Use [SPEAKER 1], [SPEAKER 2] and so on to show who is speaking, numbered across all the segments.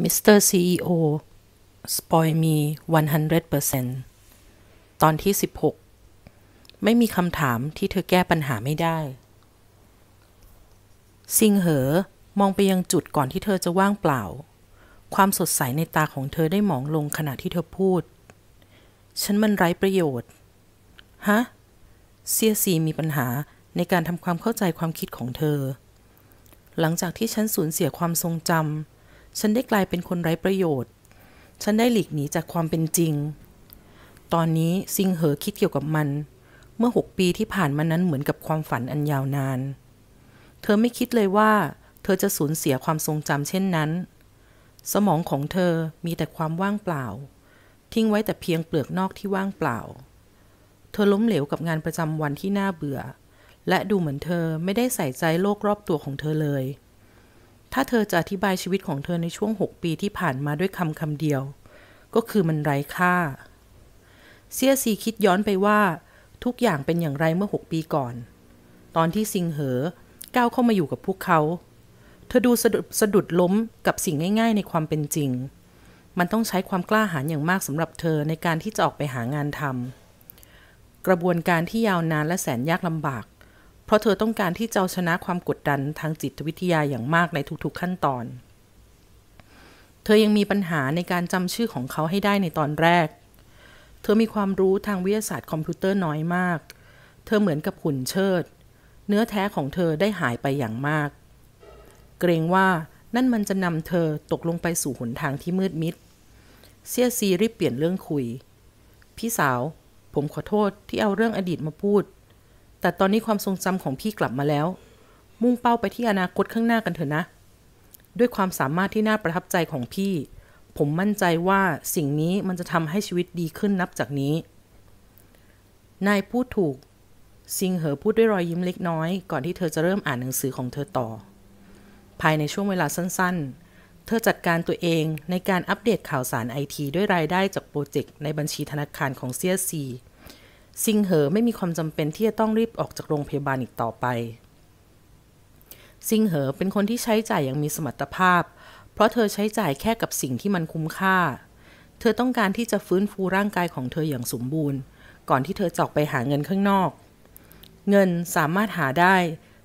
[SPEAKER 1] มิสเต Mr. CEO อสปอยมี100%ตอนที่ 16 ไม่มีคำถามที่เธอแก้ปัญหาไม่ได้ซิงเหอ มองไปยังจุดก่อนที่เธอจะว่างเปล่า ความสดใสในตาของเธอได้หมองลงขณะที่เธอพูด ฉันมันไร้ประโยชน์ ฮะเซียซีมีปัญหาในการทำความเข้าใจความคิดของเธอ หลังจากที่ฉันสูญเสียความทรงจำฉันได้กลายเป็นคนไร้ประโยชน์ ฉันได้หลีกหนีจากความเป็นจริง ตอนนี้ซิงเหอคิดเกี่ยวกับมัน เมื่อหกปีที่ผ่านมานั้นเหมือนกับความฝันอันยาวนาน เธอไม่คิดเลยว่าเธอจะสูญเสียความทรงจำเช่นนั้น สมองของเธอมีแต่ความว่างเปล่า ทิ้งไว้แต่เพียงเปลือกนอกที่ว่างเปล่า เธอล้มเหลวกับงานประจำวันที่น่าเบื่อ และดูเหมือนเธอไม่ได้ใส่ใจโลกรอบตัวของเธอเลยถ้าเธอจะอธิบายชีวิตของเธอในช่วง 6 ปีที่ผ่านมาด้วยคำคำเดียว ก็คือมันไร้ค่าเซียซีคิดย้อนไปว่า ทุกอย่างเป็นอย่างไรเมื่อ 6 ปีก่อน ตอนที่ซิง เหอก้าวเข้ามาอยู่กับพวกเขา เธอดูสะดุดสะดุดล้มกับสิ่งง่าย ๆ ในความเป็นจริง มันต้องใช้ความกล้าหาญอย่างมากสำหรับเธอในการที่จะออกไปหางานทำกระบวนการที่ยาวนานและแสนยากลำบากราะเธอต้องการที่จะชนะความกดดันทางจิตวิทยาอย่างมากในทุกๆขั้นตอน เธอยังมีปัญหาในการจำชื่อของเขาให้ได้ในตอนแรก เธอมีความรู้ทางวิทยาศาสตร์คอมพิวเตอร์น้อยมาก เธอเหมือนกับหุ่นเชิด เนื้อแท้ของเธอได้หายไปอย่างมาก เกรงว่านั่นมันจะนำเธอตกลงไปสู่หนทางที่มืดมิดเซียซีรีบเปลี่ยนเรื่องคุย พี่สาว ผมขอโทษที่เอาเรื่องอดีตมาพูดแต่ตอนนี้ความทรงจำของพี่กลับมาแล้ว มุ่งเป้าไปที่อนาคตข้างหน้ากันเถอะนะ ด้วยความสามารถที่น่าประทับใจของพี่ ผมมั่นใจว่าสิ่งนี้มันจะทำให้ชีวิตดีขึ้นนับจากนี้ นายพูดถูกซิงเหอพูดด้วยรอยยิ้มเล็กน้อยก่อนที่เธอจะเริ่มอ่านหนังสือของเธอต่อ ภายในช่วงเวลาสั้น ๆ เธอจัดการตัวเองในการอัปเดตข่าวสารไอทีด้วยรายได้จากโปรเจกต์ในบัญชีธนาคารของเซียซีซิงเหอไม่มีความจำเป็นที่จะต้องรีบออกจากโรงพยาบาลอีกต่อไป ซิงเหอเป็นคนที่ใช้จ่ายอย่างมีสมรรถภาพ เพราะเธอใช้จ่ายแค่กับสิ่งที่มันคุ้มค่า เธอต้องการที่จะฟื้นฟูร่างกายของเธออย่างสมบูรณ์ ก่อนที่เธอจอกไปหาเงินข้างนอก เงินสามารถหาได้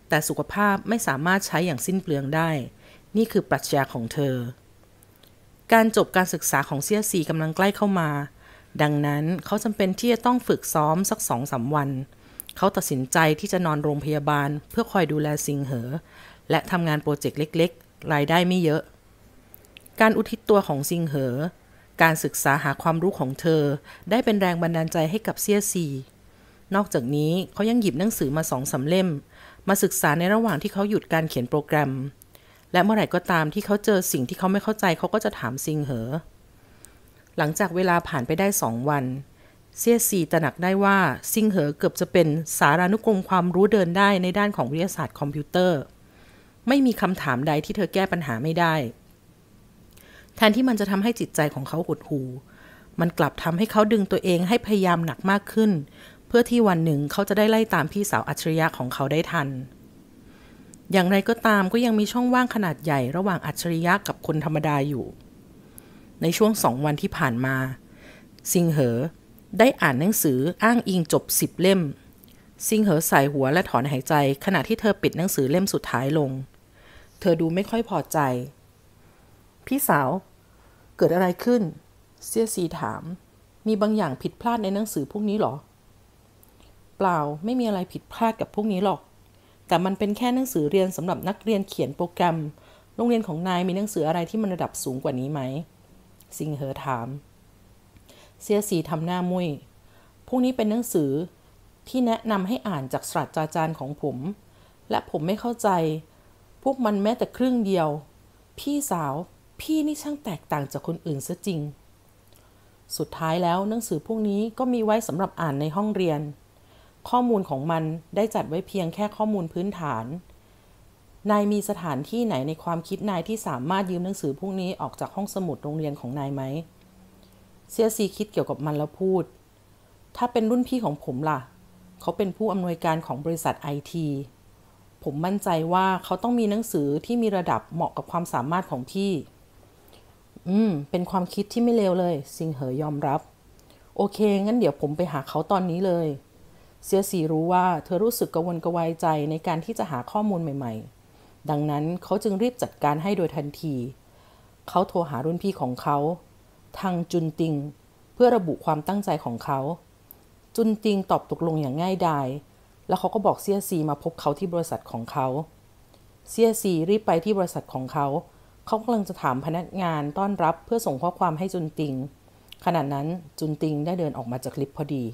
[SPEAKER 1] แต่สุขภาพไม่สามารถใช้อย่างสิ้นเปลืองได้ นี่คือปรัชญาของเธอ การจบการศึกษาของเซียซีกำลังใกล้เข้ามาดังนั้นเขาจำเป็นที่จะต้องฝึกซ้อมสักสองสาวัน เขาตัดสินใจที่จะนอนโรงพยาบาล เพื่อคอยดูแลสิงเหอ และทำงานโปรเจกต์เล็กๆ รายได้ไม่เยอะ การอุทิศตัวของสิงเหอ การศึกษาหาความรู้ของเธอ ได้เป็นแรงบันดาลใจให้กับเซียซีนอกจากนี้เขายังหยิบหนังสือมาสองสาเล่ม มาศึกษาในระหว่างที่เขาหยุดการเขียนโปรแกรม และเมื่อไหร่ก็ตามที่เขาเจอสิ่งที่เขาไม่เข้าใจเขาก็จะถามซิงเหอหลังจากเวลาผ่านไปได้สองวัน เซียซีตระหนักได้ว่าซิงเหอเกือบจะเป็นสารานุกรมความรู้เดินได้ในด้านของวิทยาศาสตร์คอมพิวเตอร์ ไม่มีคำถามใดที่เธอแก้ปัญหาไม่ได้ แทนที่มันจะทำให้จิตใจของเขาหดหูมันกลับทำให้เขาดึงตัวเองให้พยายามหนักมากขึ้น เพื่อที่วันหนึ่งเขาจะได้ไล่ตามพี่สาวอัจฉริยะของเขาได้ทัน อย่างไรก็ตามก็ยังมีช่องว่างขนาดใหญ่ระหว่างอัจฉริยะกับคนธรรมดาอยู่ในช่วงสองวันที่ผ่านมาซิงเหอได้อ่านหนังสืออ้างอิงจบสิบเล่มซิงเหอใส่หัวและถอนหายใจ ขณะที่เธอปิดหนังสือเล่มสุดท้ายลง เธอดูไม่ค่อยพอใจ พี่สาว เกิดอะไรขึ้นเซียซีถาม มีบางอย่างผิดพลาดในหนังสือพวกนี้หรอเปล่าไม่มีอะไรผิดพลาดกับพวกนี้หรอก แต่มันเป็นแค่หนังสือเรียนสำหรับนักเรียนเขียนโปรแกรมโรงเรียนของนายมีหนังสืออะไรที่มันระดับสูงกว่านี้ไหมซิงเหอถาม เสียสีทำหน้ามุย้ยพวกนี้เป็นหนังสือที่แนะนำให้อ่านจากศาสตราจารย์ของผม และผมไม่เข้าใจ พวกมันแม้แต่ครึ่งเดียว พี่สาว พี่นี่ช่างแตกต่างจากคนอื่นซะจริง สุดท้ายแล้วหนังสือพวกนี้ก็มีไว้สำหรับอ่านในห้องเรียน ข้อมูลของมันได้จัดไว้เพียงแค่ข้อมูลพื้นฐานนายมีสถานที่ไหนในความคิดนายที่สามารถยืมหนังสือพวกนี้ออกจากห้องสมุดโรงเรียนของนายไหมเซียซีคิดเกี่ยวกับมันแล้วพูด ถ้าเป็นรุ่นพี่ของผมล่ะ เขาเป็นผู้อำนวยการของบริษัทไอที ผมมั่นใจว่าเขาต้องมีหนังสือที่มีระดับเหมาะกับความสามารถของพี่ อืม เป็นความคิดที่ไม่เลวเลย สิงเหอยอมรับ โอเค งั้นเดี๋ยวผมไปหาเขาตอนนี้เลยเซียสีรู้ว่า เธอรู้สึกกังวลกระวายใจในการที่จะหาข้อมูลใหม่ ๆดังนั้นเขาจึงรีบจัดการให้โดยทันที เขาโทรหารุ่นพี่ของเขาทางจุนติง เพื่อระบุความตั้งใจของเขา จุนติงตอบตกลงอย่างง่ายดาย แล้วเขาก็บอกเซียซี มาพบเขาที่บริษัทของเขา เซียซีรีบไปที่บริษัทของเขา เขากำลังจะถามพนักงานต้อนรับเพื่อส่งข้อความให้จุนติง ขณะนั้นจุนติงได้เดินออกมาจากลิฟต์พอดี